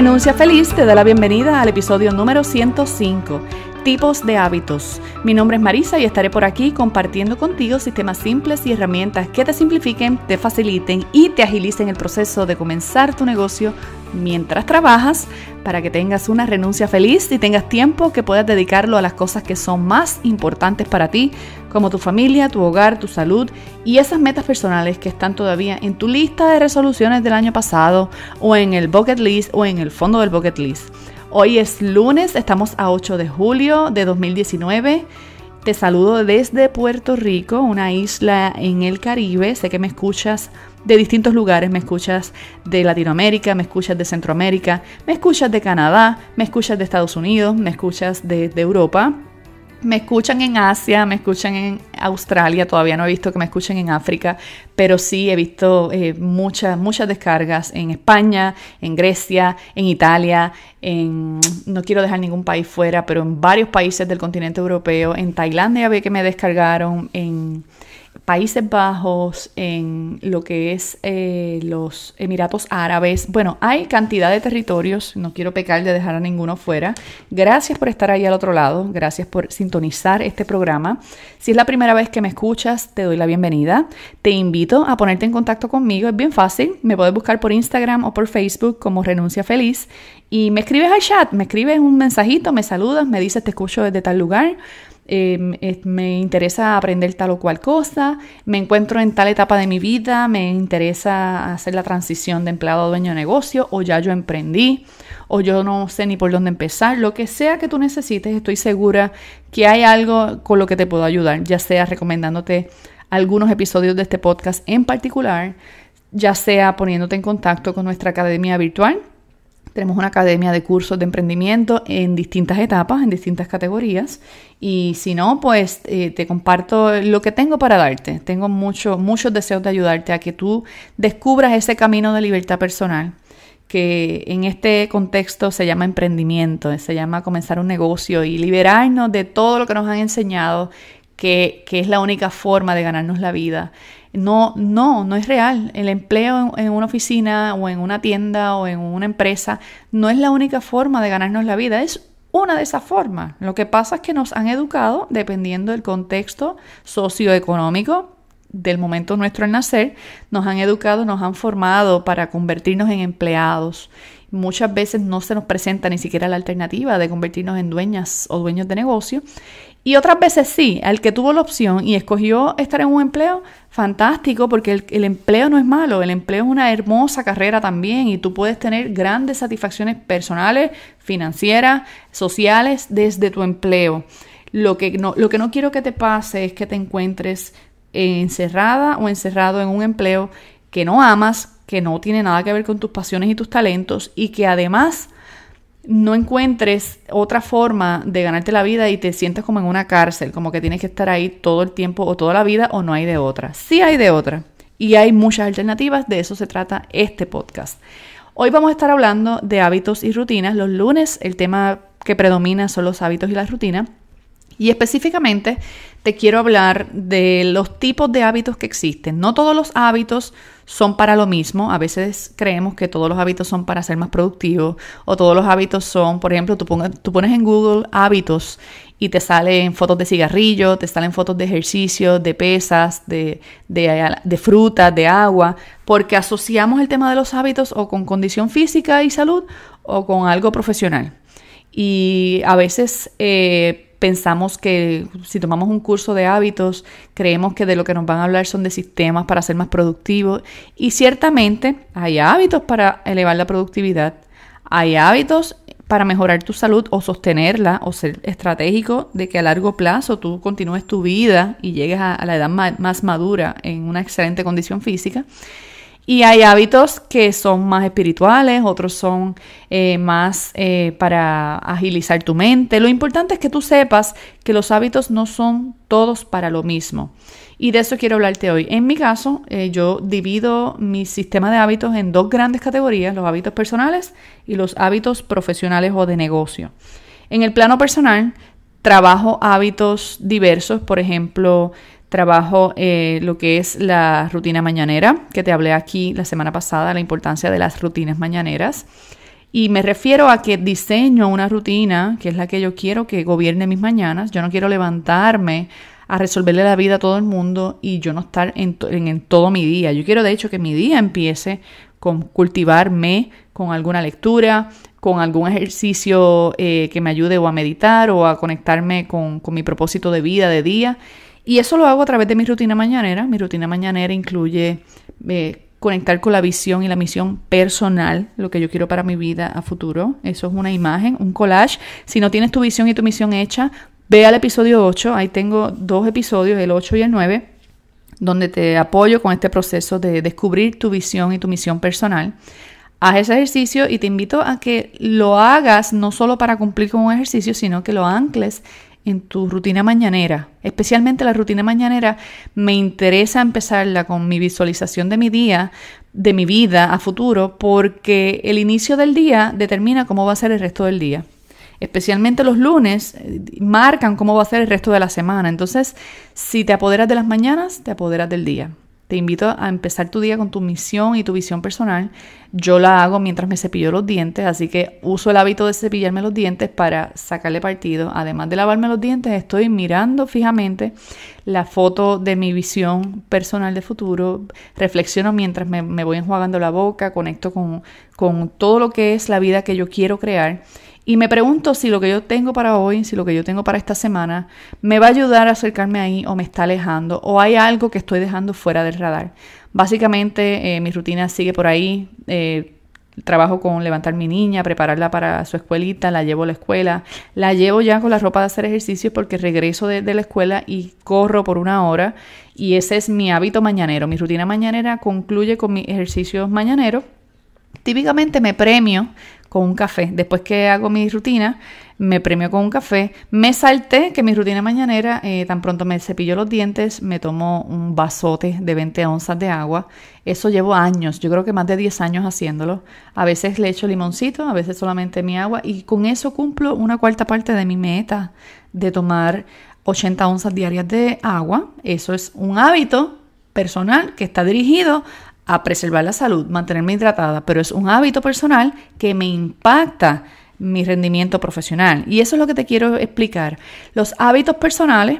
Renuncia Feliz te da la bienvenida al episodio número 105 tipos de hábitos. Mi nombre es Marisa y estaré por aquí compartiendo contigo sistemas simples y herramientas que te simplifiquen, te faciliten y te agilicen el proceso de comenzar tu negocio mientras trabajas para que tengas una renuncia feliz y tengas tiempo que puedas dedicarlo a las cosas que son más importantes para ti, como tu familia, tu hogar, tu salud y esas metas personales que están todavía en tu lista de resoluciones del año pasado o en el bucket list o en el fondo del bucket list. Hoy es lunes, estamos a 8 de julio de 2019. Te saludo desde Puerto Rico, una isla en el Caribe. Sé que me escuchas de distintos lugares, me escuchas de Latinoamérica, me escuchas de Centroamérica, me escuchas de Canadá, me escuchas de Estados Unidos, me escuchas de, de Europa me escuchan en Asia, me escuchan en Australia, todavía no he visto que me escuchen en África, pero sí he visto eh, muchas, muchas descargas en España, en Grecia, en Italia, no quiero dejar ningún país fuera, pero en varios países del continente europeo, en Tailandia vi que me descargaron, en... Países Bajos, en lo que es eh, los Emiratos Árabes. Bueno, hay cantidad de territorios, no quiero pecar de dejar a ninguno fuera. Gracias por estar ahí al otro lado, gracias por sintonizar este programa. Si es la primera vez que me escuchas, te doy la bienvenida. Te invito a ponerte en contacto conmigo, es bien fácil. Me puedes buscar por Instagram o por Facebook como Renuncia Feliz y me escribes al chat, me escribes un mensajito, me saludas, me dices te escucho desde tal lugar Em, me interesa aprender tal o cual cosa, me encuentro en tal etapa de mi vida, me interesa hacer la transición de empleado a dueño de negocio, o ya yo emprendí, o yo no sé ni por dónde empezar, lo que sea que tú necesites, estoy segura que hay algo con lo que te puedo ayudar, ya sea recomendándote algunos episodios de este podcast en particular, ya sea poniéndote en contacto con nuestra academia virtual tenemos una academia de cursos de emprendimiento en distintas etapas, en distintas categorías. Y si no, pues eh, te comparto lo que tengo para darte. Tengo mucho, muchos deseos de ayudarte a que tú descubras ese camino de libertad personal que en este contexto se llama emprendimiento, se llama comenzar un negocio y liberarnos de todo lo que nos han enseñado que, que, es la única forma de ganarnos la vida no, no, no es real. El empleo en, una oficina o en una tienda o en una empresa no es la única forma de ganarnos la vida, es una de esas formas. Lo que pasa es que nos han educado, dependiendo del contexto socioeconómico, del momento nuestro al nacer, nos han educado, nos han formado para convertirnos en empleados Muchas veces no se nos presenta ni siquiera la alternativa de convertirnos en dueñas o dueños de negocio. Y otras veces sí, al que tuvo la opción y escogió estar en un empleo, fantástico, porque el, empleo no es malo, el empleo es una hermosa carrera también y tú puedes tener grandes satisfacciones personales, financieras, sociales desde tu empleo. Lo que no, lo que no quiero que te pase es que te encuentres encerrada o encerrado en un empleo que no amas, que no tiene nada que ver con tus pasiones y tus talentos y que además no encuentres otra forma de ganarte la vida y te sientas como en una cárcel, como que tienes que estar ahí todo el tiempo o toda la vida o no hay de otra. Sí hay de otra y hay muchas alternativas, de eso se trata este podcast. Hoy vamos a estar hablando de hábitos y rutinas. Los lunes el tema que predomina son los hábitos y las rutinas. Y específicamente te quiero hablar de los tipos de hábitos que existen. No todos los hábitos son para lo mismo. A veces creemos que todos los hábitos son para ser más productivos o todos los hábitos son, por ejemplo, tú, tú pones en Google hábitos y te salen fotos de cigarrillo, te salen fotos de ejercicio, de pesas, de, de, de frutas, de agua, porque asociamos el tema de los hábitos o con condición física y salud o con algo profesional. Y a veces... Eh, pensamos que si tomamos un curso de hábitos, creemos que de lo que nos van a hablar son de sistemas para ser más productivos. Y ciertamente hay hábitos para elevar la productividad, hay hábitos para mejorar tu salud o sostenerla o ser estratégico de que a largo plazo tú continúes tu vida y llegues a, la edad más madura en una excelente condición física. Y hay hábitos que son más espirituales, otros son eh, más eh, para agilizar tu mente. Lo importante es que tú sepas que los hábitos no son todos para lo mismo. Y de eso quiero hablarte hoy. En mi caso, eh, yo divido mi sistema de hábitos en dos grandes categorías, los hábitos personales y los hábitos profesionales o de negocio. En el plano personal, trabajo hábitos diversos, por ejemplo, trabajo eh, lo que es la rutina mañanera, que te hablé aquí la semana pasada, la importancia de las rutinas mañaneras. Y me refiero a que diseño una rutina, que es la que yo quiero que gobierne mis mañanas. Yo no quiero levantarme a resolverle la vida a todo el mundo y yo no estar en, todo mi día. Yo quiero de hecho que mi día empiece con cultivarme con alguna lectura, con algún ejercicio eh, que me ayude o a meditar o a conectarme con, con mi propósito de vida de día y eso lo hago a través de mi rutina mañanera. Mi rutina mañanera incluye eh, conectar con la visión y la misión personal, lo que yo quiero para mi vida a futuro. Eso es una imagen, un collage. Si no tienes tu visión y tu misión hecha, ve al episodio 8. Ahí tengo dos episodios, el 8 y el 9 donde te apoyo con este proceso de descubrir tu visión y tu misión personal. Haz ese ejercicio y te invito a que lo hagas no solo para cumplir con un ejercicio, sino que lo ancles en tu rutina mañanera. Especialmente la rutina mañanera me interesa empezarla con mi visualización de mi día, de mi vida a futuro, porque el inicio del día determina cómo va a ser el resto del día. Especialmente los lunes eh, marcan cómo va a ser el resto de la semana. Entonces, si te apoderas de las mañanas, te apoderas del día. Te invito a empezar tu día con tu misión y tu visión personal. Yo la hago mientras me cepillo los dientes, así que uso el hábito de cepillarme los dientes para sacarle partido. Además de lavarme los dientes, estoy mirando fijamente la foto de mi visión personal de futuro. Reflexiono mientras me, voy enjuagando la boca, conecto con, con todo lo que es la vida que yo quiero crear y me pregunto si lo que yo tengo para hoy, si lo que yo tengo para esta semana, me va a ayudar a acercarme ahí o me está alejando o hay algo que estoy dejando fuera del radar. Básicamente eh, mi rutina sigue por ahí. Eh, trabajo con levantar mi niña, prepararla para su escuelita, la llevo a la escuela, la llevo ya con la ropa de hacer ejercicio porque regreso de, de, la escuela y corro por una hora y ese es mi hábito mañanero, mi rutina mañanera concluye con mis ejercicios mañaneros. Típicamente me premio con un café. Después que hago mi rutina, me premio con un café. Me salté que mi rutina mañanera, eh, tan pronto me cepillo los dientes, me tomo un vasote de 20 onzas de agua. Eso llevo años, yo creo que más de 10 años haciéndolo. A veces le echo limoncito, a veces solamente mi agua y con eso cumplo una cuarta parte de mi meta de tomar 80 onzas diarias de agua. Eso es un hábito personal que está dirigido a preservar la salud, mantenerme hidratada, pero es un hábito personal que me impacta mi rendimiento profesional. Y eso es lo que te quiero explicar. Los hábitos personales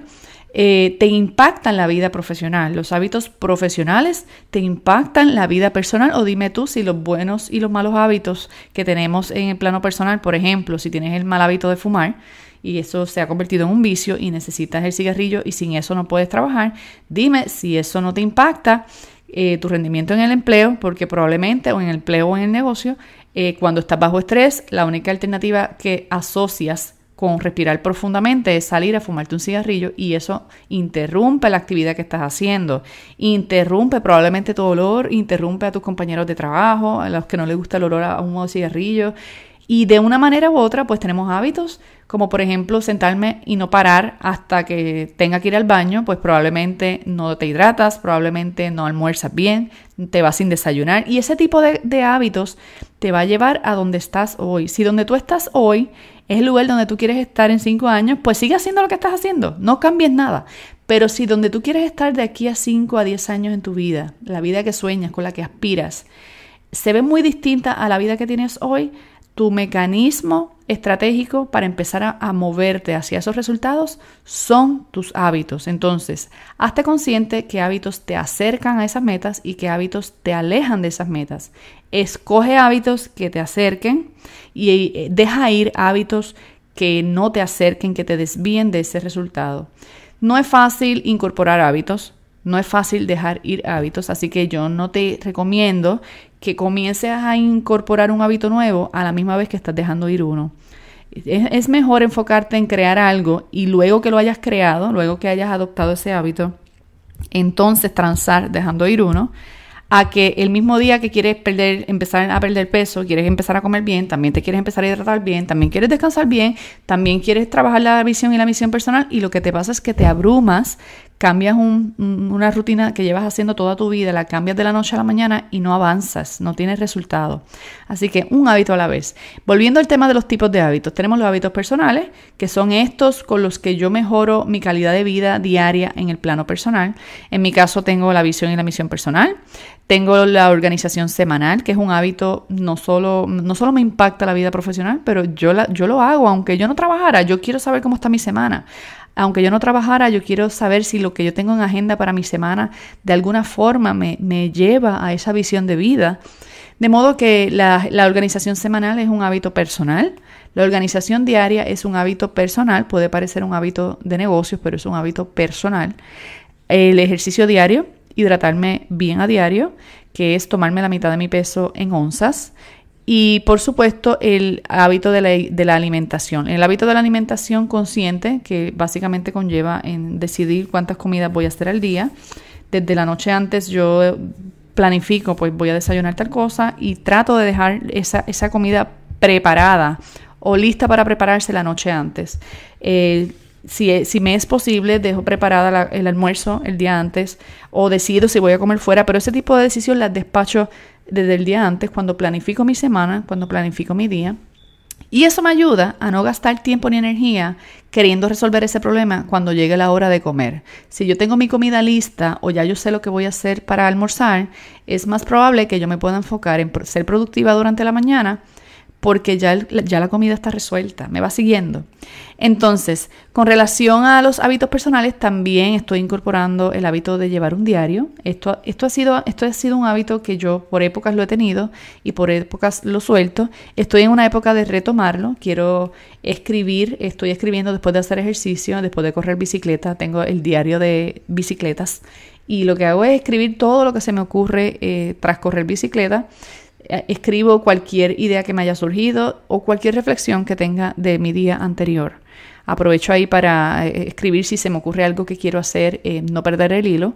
eh, te impactan la vida profesional. Los hábitos profesionales te impactan la vida personal. O dime tú si los buenos y los malos hábitos que tenemos en el plano personal, por ejemplo, si tienes el mal hábito de fumar y eso se ha convertido en un vicio y necesitas el cigarrillo y sin eso no puedes trabajar, dime si eso no te impacta eh, tu rendimiento en el empleo, porque probablemente o en el empleo o en el negocio, eh, cuando estás bajo estrés, la única alternativa que asocias con respirar profundamente es salir a fumarte un cigarrillo y eso interrumpe la actividad que estás haciendo, interrumpe probablemente tu olor, interrumpe a tus compañeros de trabajo, a los que no les gusta el olor a humo de cigarrillo, y de una manera u otra, pues tenemos hábitos, como por ejemplo sentarme y no parar hasta que tenga que ir al baño, pues probablemente no te hidratas, probablemente no almuerzas bien, te vas sin desayunar. Y ese tipo de, hábitos te va a llevar a donde estás hoy. Si donde tú estás hoy es el lugar donde tú quieres estar en cinco años, pues sigue haciendo lo que estás haciendo, no cambies nada. Pero si donde tú quieres estar de aquí a cinco a diez años en tu vida, la vida que sueñas, con la que aspiras, se ve muy distinta a la vida que tienes hoy, tu mecanismo estratégico para empezar a, moverte hacia esos resultados son tus hábitos. Entonces, hazte consciente qué hábitos te acercan a esas metas y qué hábitos te alejan de esas metas. Escoge hábitos que te acerquen y eh, deja ir hábitos que no te acerquen, que te desvíen de ese resultado. No es fácil incorporar hábitos, no es fácil dejar ir hábitos, así que yo no te recomiendo que comiences a incorporar un hábito nuevo a la misma vez que estás dejando ir uno. Es, mejor enfocarte en crear algo y luego que lo hayas creado, luego que hayas adoptado ese hábito, entonces transar dejando ir uno a que el mismo día que quieres perder, empezar a perder peso, quieres empezar a comer bien, también te quieres empezar a hidratar bien, también quieres descansar bien, también quieres trabajar la visión y la misión personal y lo que te pasa es que te abrumas cambias una rutina que llevas haciendo toda tu vida, la cambias de la noche a la mañana y no avanzas, no tienes resultado. Así que un hábito a la vez. Volviendo al tema de los tipos de hábitos, tenemos los hábitos personales, que son estos con los que yo mejoro mi calidad de vida diaria en el plano personal. En mi caso tengo la visión y la misión personal. Tengo la organización semanal, que es un hábito, no solo, no solo me impacta la vida profesional, pero yo, yo lo hago, aunque yo no trabajara, yo quiero saber cómo está mi semana aunque yo no trabajara, yo quiero saber si lo que yo tengo en agenda para mi semana de alguna forma me, lleva a esa visión de vida. De modo que la, la, organización semanal es un hábito personal, la organización diaria es un hábito personal, puede parecer un hábito de negocios, pero es un hábito personal. El ejercicio diario, hidratarme bien a diario, que es tomarme la mitad de mi peso en onzas. Y por supuesto el hábito de la, de la, alimentación. El hábito de la alimentación consciente, que básicamente conlleva en decidir cuántas comidas voy a hacer al día. Desde la noche antes yo planifico, pues voy a desayunar tal cosa y trato de dejar esa, esa comida preparada o lista para prepararse la noche antes. Eh, si, si, me es posible, dejo preparada el almuerzo el día antes o decido si voy a comer fuera, pero ese tipo de decisión las despacho desde el día antes, cuando planifico mi semana, cuando planifico mi día. Y eso me ayuda a no gastar tiempo ni energía queriendo resolver ese problema cuando llegue la hora de comer. Si yo tengo mi comida lista o ya yo sé lo que voy a hacer para almorzar, es más probable que yo me pueda enfocar en ser productiva durante la mañana porque ya, ya la comida está resuelta, me va siguiendo. Entonces, con relación a los hábitos personales, también estoy incorporando el hábito de llevar un diario. Esto, esto, ha sido, esto ha sido un hábito que yo por épocas lo he tenido y por épocas lo suelto. Estoy en una época de retomarlo, quiero escribir, estoy escribiendo después de hacer ejercicio, después de correr bicicleta, tengo el diario de bicicletas y lo que hago es escribir todo lo que se me ocurre eh, tras correr bicicleta eh, escribo cualquier idea que me haya surgido o cualquier reflexión que tenga de mi día anterior. Aprovecho ahí para eh, eh, escribir si se me ocurre algo que quiero hacer, no perder el hilo.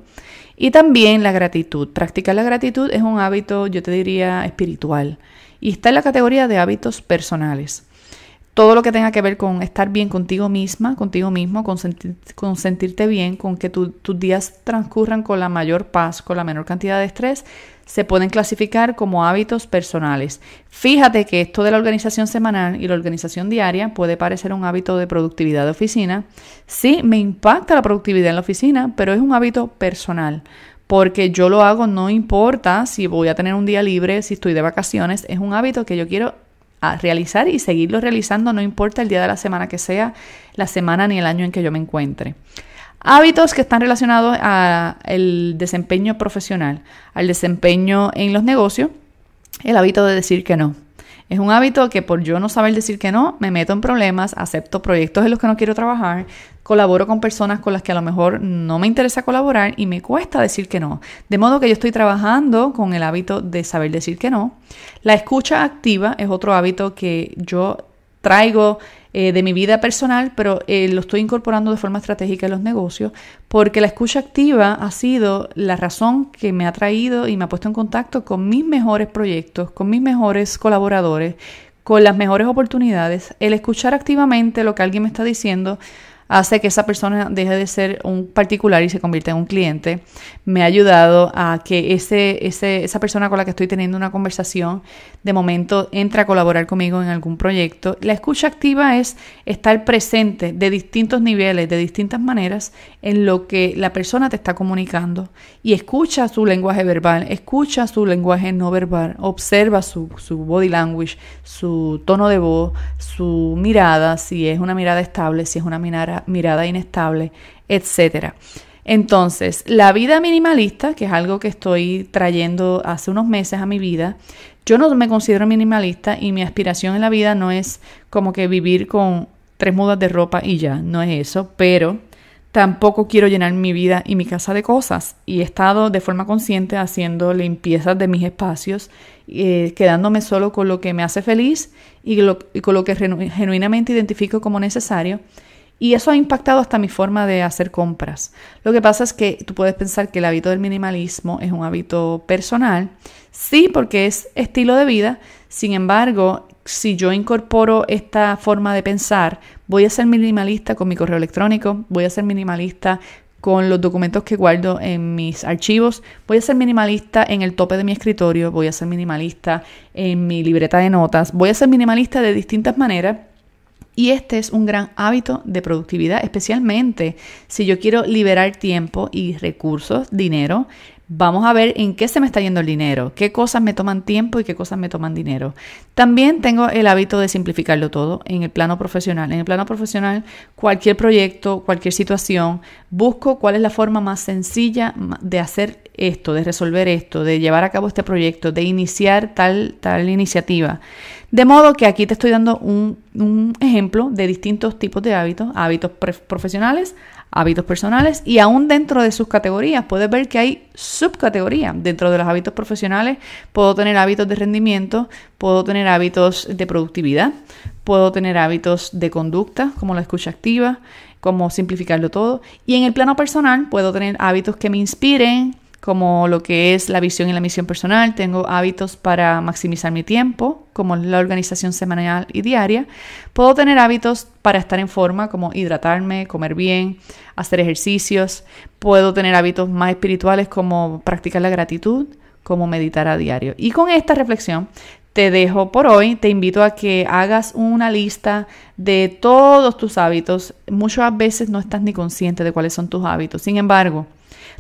Y también la gratitud. Practicar la gratitud es un hábito, yo te diría, espiritual. Y está en la categoría de hábitos personales. Todo lo que tenga que ver con estar bien contigo misma, contigo mismo, con, sentirte bien, con que tus días transcurran con la mayor paz, con la menor cantidad de estrés, se pueden clasificar como hábitos personales. Fíjate que esto de la organización semanal y la organización diaria puede parecer un hábito de productividad de oficina. Sí, me impacta la productividad en la oficina, pero es un hábito personal. Porque yo lo hago, no importa si voy a tener un día libre, si estoy de vacaciones, es un hábito que yo quiero ah, realizar y seguirlo realizando, no importa el día de la semana que sea, la semana ni el año en que yo me encuentre. Hábitos que están relacionados al desempeño profesional, al desempeño en los negocios, el hábito de decir que no. Es un hábito que por yo no saber decir que no, me meto en problemas, acepto proyectos en los que no quiero trabajar, colaboro con personas con las que a lo mejor no me interesa colaborar y me cuesta decir que no. De modo que yo estoy trabajando con el hábito de saber decir que no. La escucha activa es otro hábito que yo traigo eh, de mi vida personal, pero eh, lo estoy incorporando de forma estratégica en los negocios, porque la escucha activa ha sido la razón que me ha traído y me ha puesto en contacto con mis mejores proyectos, con mis mejores colaboradores, con las mejores oportunidades. El escuchar activamente lo que alguien me está diciendo hace que esa persona deje de ser un particular y se convierta en un cliente. Me ha ayudado a que ese, ese, esa persona con la que estoy teniendo una conversación de momento entra a colaborar conmigo en algún proyecto. La escucha activa es estar presente de distintos niveles, de distintas maneras en lo que la persona te está comunicando y escucha su lenguaje verbal, escucha su lenguaje no verbal, observa su body language, su tono de voz, su mirada, si es una mirada estable, si es una mirada mirada, inestable, etcétera. Entonces, la vida minimalista, que es algo que estoy trayendo hace unos meses a mi vida, yo no me considero minimalista y mi aspiración en la vida no es como que vivir con tres mudas de ropa y ya, no es eso, pero tampoco quiero llenar mi vida y mi casa de cosas y he estado de forma consciente haciendo limpiezas de mis espacios, eh, quedándome solo con lo que me hace feliz y, con lo que genuinamente identifico como necesario y eso ha impactado hasta mi forma de hacer compras. Lo que pasa es que tú puedes pensar que el hábito del minimalismo es un hábito personal. Sí, porque es estilo de vida. Sin embargo, si yo incorporo esta forma de pensar, voy a ser minimalista con mi correo electrónico, voy a ser minimalista con los documentos que guardo en mis archivos, voy a ser minimalista en el tope de mi escritorio, voy a ser minimalista en mi libreta de notas, voy a ser minimalista de distintas maneras y este es un gran hábito de productividad, especialmente si yo quiero liberar tiempo y recursos, dinero. Vamos a ver en qué se me está yendo el dinero, qué cosas me toman tiempo y qué cosas me toman dinero. También tengo el hábito de simplificarlo todo en el plano profesional. En el plano profesional, cualquier proyecto, cualquier situación, busco cuál es la forma más sencilla de hacer esto, de resolver esto, de llevar a cabo este proyecto, de iniciar tal, tal iniciativa. De modo que aquí te estoy dando un, un ejemplo de distintos tipos de hábitos, hábitos profesionales, hábitos personales y aún dentro de sus categorías puedes ver que hay subcategorías. Dentro de los hábitos profesionales puedo tener hábitos de rendimiento, puedo tener hábitos de productividad, puedo tener hábitos de conducta como la escucha activa, como simplificarlo todo. Y en el plano personal puedo tener hábitos que me inspiren, como lo que es la visión y la misión personal, tengo hábitos para maximizar mi tiempo, como la organización semanal y diaria, puedo tener hábitos para estar en forma, como hidratarme, comer bien, hacer ejercicios, puedo tener hábitos más espirituales como practicar la gratitud, como meditar a diario. Y con esta reflexión te dejo por hoy. Te invito a que hagas una lista de todos tus hábitos. Muchas veces no estás ni consciente de cuáles son tus hábitos. Sin embargo,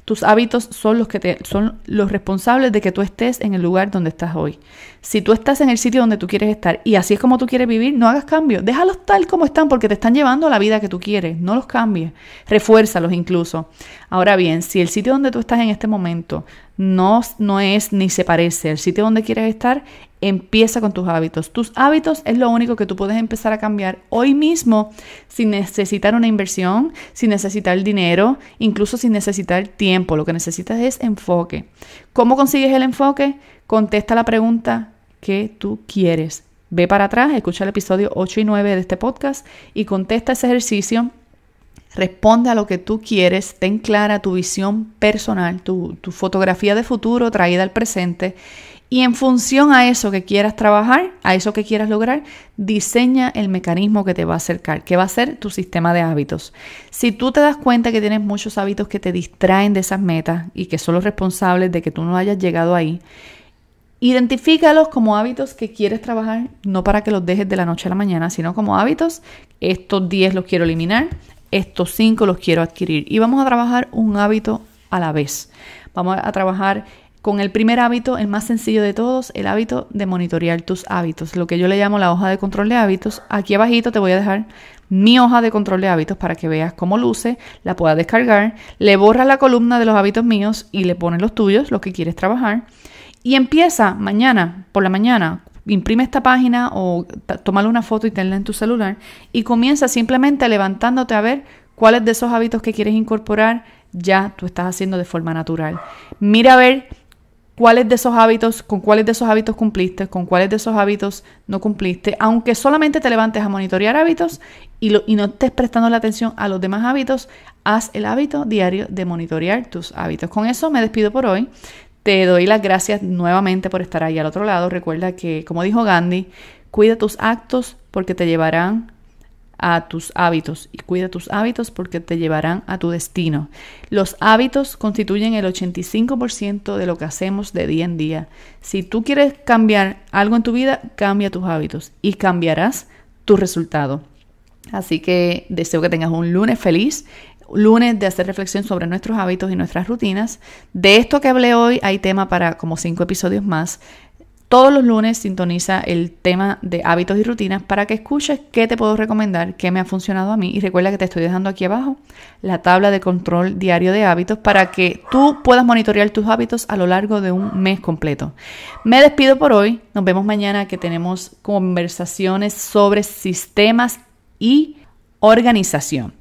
tus hábitos son los que te, son los responsables de que tú estés en el lugar donde estás hoy. Si tú estás en el sitio donde tú quieres estar y así es como tú quieres vivir, no hagas cambio. Déjalos tal como están porque te están llevando a la vida que tú quieres. No los cambies. Refuérzalos incluso. Ahora bien, si el sitio donde tú estás en este momento no, no es ni se parece el sitio donde quieres estar, empieza con tus hábitos. Tus hábitos es lo único que tú puedes empezar a cambiar hoy mismo sin necesitar una inversión, sin necesitar dinero, incluso sin necesitar tiempo. Lo que necesitas es enfoque. ¿Cómo consigues el enfoque? Contesta la pregunta que tú quieres. Ve para atrás, escucha el episodio 8 y 9 de este podcast y contesta ese ejercicio responde a lo que tú quieres, ten clara tu visión personal, tu, fotografía de futuro traída al presente y en función a eso que quieras trabajar, a eso que quieras lograr, diseña el mecanismo que te va a acercar, que va a ser tu sistema de hábitos. Si tú te das cuenta que tienes muchos hábitos que te distraen de esas metas y que son los responsables de que tú no hayas llegado ahí, identifícalos como hábitos que quieres trabajar, no para que los dejes de la noche a la mañana, sino como hábitos. Estos 10 los quiero eliminar, estos cinco los quiero adquirir. Y vamos a trabajar un hábito a la vez. Vamos a trabajar con el primer hábito, el más sencillo de todos, el hábito de monitorear tus hábitos, lo que yo le llamo la hoja de control de hábitos. Aquí abajito te voy a dejar mi hoja de control de hábitos para que veas cómo luce, la puedas descargar, le borras la columna de los hábitos míos y le pones los tuyos, los que quieres trabajar. Y empieza mañana, por la mañana, imprime esta página o tómale una foto y tenla en tu celular y comienza simplemente levantándote a ver cuáles de esos hábitos que quieres incorporar ya tú estás haciendo de forma natural. Mira a ver cuáles de esos hábitos, con cuáles de esos hábitos cumpliste, con cuáles de esos hábitos no cumpliste, aunque solamente te levantes a monitorear hábitos y, y no estés prestando la atención a los demás hábitos, haz el hábito diario de monitorear tus hábitos. Con eso me despido por hoy. Te doy las gracias nuevamente por estar ahí al otro lado. Recuerda que, como dijo Gandhi, cuida tus actos porque te llevarán a tus hábitos y cuida tus hábitos porque te llevarán a tu destino. Los hábitos constituyen el 85% de lo que hacemos de día en día. Si tú quieres cambiar algo en tu vida, cambia tus hábitos y cambiarás tu resultado. Así que deseo que tengas un lunes feliz lunes de hacer reflexión sobre nuestros hábitos y nuestras rutinas. De esto que hablé hoy hay tema para como cinco episodios más. Todos los lunes sintoniza el tema de hábitos y rutinas para que escuches qué te puedo recomendar, qué me ha funcionado a mí. Y recuerda que te estoy dejando aquí abajo la tabla de control diario de hábitos para que tú puedas monitorear tus hábitos a lo largo de un mes completo. Me despido por hoy. Nos vemos mañana que tenemos conversaciones sobre sistemas y organización.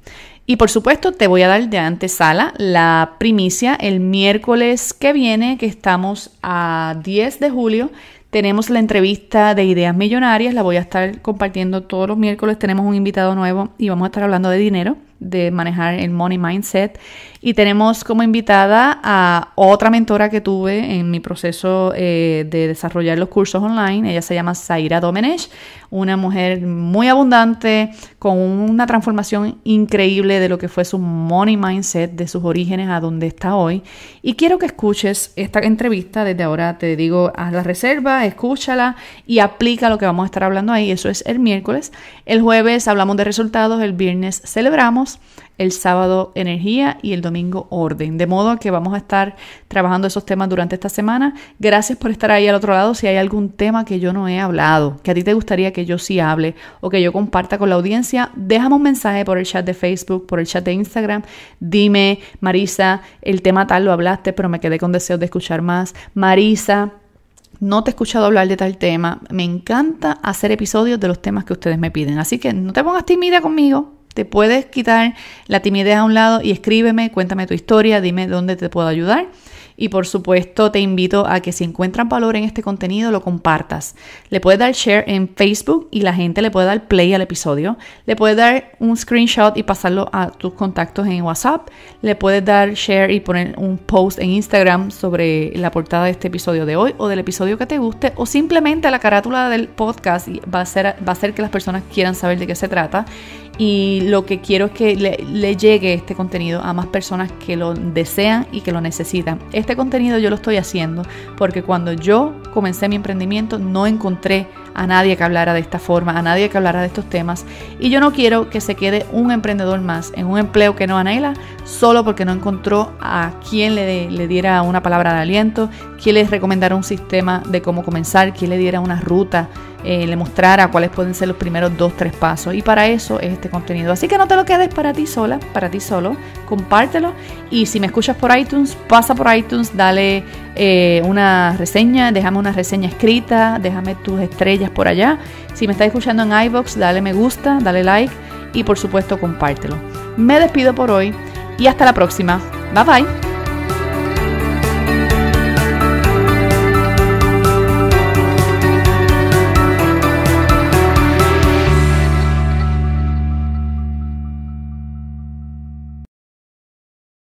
Y por supuesto te voy a dar de antesala la primicia el miércoles que viene, que estamos a 10 de julio. Tenemos la entrevista de ideas millonarias, la voy a estar compartiendo todos los miércoles. Tenemos un invitado nuevo y vamos a estar hablando de dinero de manejar el money mindset. Y tenemos como invitada a otra mentora que tuve en mi proceso eh, de desarrollar los cursos online. Ella se llama Zaira Domenech, una mujer muy abundante, con una transformación increíble de lo que fue su money mindset, de sus orígenes a donde está hoy. Y quiero que escuches esta entrevista. Desde ahora te digo, haz la reserva, escúchala y aplica lo que vamos a estar hablando ahí. Eso es el miércoles. El jueves hablamos de resultados, el viernes celebramos el sábado energía y el domingo orden. De modo que vamos a estar trabajando esos temas durante esta semana. Gracias por estar ahí al otro lado. Si hay algún tema que yo no he hablado, que a ti te gustaría que yo sí hable o que yo comparta con la audiencia, déjame un mensaje por el chat de Facebook, por el chat de Instagram. Dime, Marisa, el tema tal lo hablaste, pero me quedé con deseos de escuchar más. Marisa, no te he escuchado hablar de tal tema. Me encanta hacer episodios de los temas que ustedes me piden. Así que no te pongas tímida conmigo. Te puedes quitar la timidez a un lado y escríbeme, cuéntame tu historia, dime dónde te puedo ayudar. Y por supuesto te invito a que si encuentran valor en este contenido lo compartas. Le puedes dar share en Facebook y la gente le puede dar play al episodio. Le puedes dar un screenshot y pasarlo a tus contactos en WhatsApp. Le puedes dar share y poner un post en Instagram sobre la portada de este episodio de hoy o del episodio que te guste o simplemente la carátula del podcast va a, ser, va a hacer que las personas quieran saber de qué se trata y lo que quiero es que le, llegue este contenido a más personas que lo desean y que lo necesitan. Este contenido yo lo estoy haciendo porque cuando yo comencé mi emprendimiento no encontré a nadie que hablara de esta forma, a nadie que hablara de estos temas y yo no quiero que se quede un emprendedor más en un empleo que no anhela solo porque no encontró a quien le, le diera una palabra de aliento, quien les recomendara un sistema de cómo comenzar, quien le diera una ruta eh, le mostrará cuáles pueden ser los primeros dos, tres pasos. Y para eso es este contenido. Así que no te lo quedes para ti sola, para ti solo. Compártelo. Y si me escuchas por iTunes, pasa por iTunes, dale eh, una reseña, déjame una reseña escrita, déjame tus estrellas por allá. Si me estás escuchando en iBox, dale me gusta, dale like y por supuesto compártelo. Me despido por hoy y hasta la próxima. Bye bye.